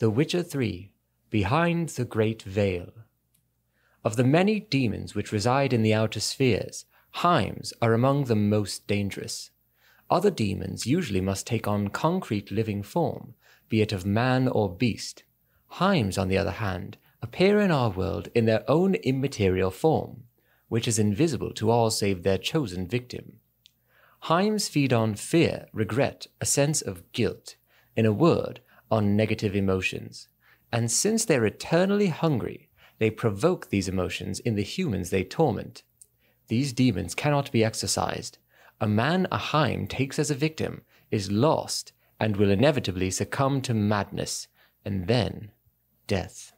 The Witcher 3 Behind the Great Veil. Of the many demons which reside in the outer spheres, Himes are among the most dangerous. Other demons usually must take on concrete living form, be it of man or beast. Himes, on the other hand, appear in our world in their own immaterial form, which is invisible to all save their chosen victim. Himes feed on fear, regret, a sense of guilt, in a word, on negative emotions. And since they're eternally hungry, they provoke these emotions in the humans they torment. These demons cannot be exorcised. A man aheim takes as a victim is lost and will inevitably succumb to madness and then death.